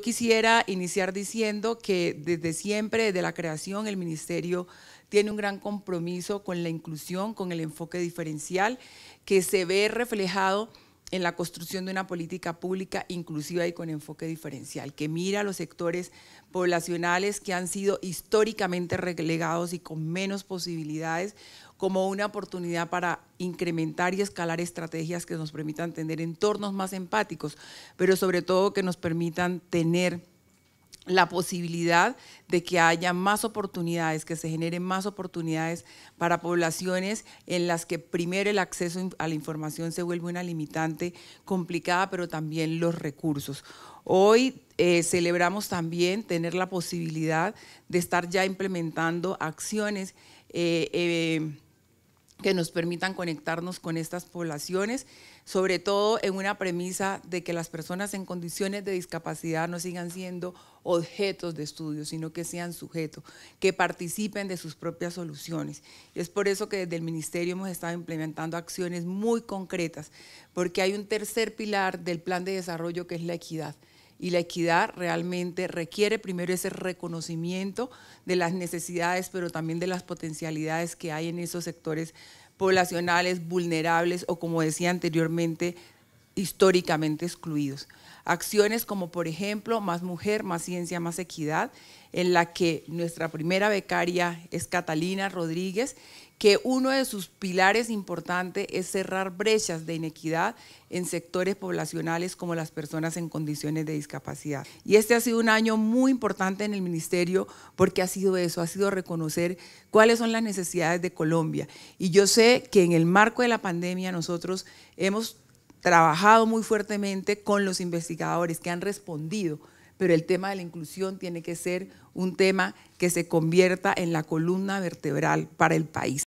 Quisiera iniciar diciendo que desde siempre, desde la creación, el Ministerio tiene un gran compromiso con la inclusión, con el enfoque diferencial que se ve reflejado en la construcción de una política pública inclusiva y con enfoque diferencial, que mira a los sectores poblacionales que han sido históricamente relegados y con menos posibilidades como una oportunidad para incrementar y escalar estrategias que nos permitan tener entornos más empáticos, pero sobre todo que nos permitan tener la posibilidad de que haya más oportunidades, que se generen más oportunidades para poblaciones en las que primero el acceso a la información se vuelve una limitante complicada, pero también los recursos. Hoy eh, celebramos también tener la posibilidad de estar ya implementando acciones eh, eh, que nos permitan conectarnos con estas poblaciones, sobre todo en una premisa de que las personas en condiciones de discapacidad no sigan siendo objetos de estudio, sino que sean sujetos, que participen de sus propias soluciones. es por eso que desde el Ministerio hemos estado implementando acciones muy concretas, porque hay un tercer pilar del plan de desarrollo que es la equidad y la equidad realmente requiere primero ese reconocimiento de las necesidades, pero también de las potencialidades que hay en esos sectores poblacionales vulnerables o como decía anteriormente, históricamente excluidos. Acciones como, por ejemplo, Más Mujer, Más Ciencia, Más Equidad, en la que nuestra primera becaria es Catalina Rodríguez, que uno de sus pilares importantes es cerrar brechas de inequidad en sectores poblacionales como las personas en condiciones de discapacidad. Y este ha sido un año muy importante en el ministerio porque ha sido eso, ha sido reconocer cuáles son las necesidades de Colombia. Y yo sé que en el marco de la pandemia nosotros hemos trabajado muy fuertemente con los investigadores que han respondido, pero el tema de la inclusión tiene que ser un tema que se convierta en la columna vertebral para el país.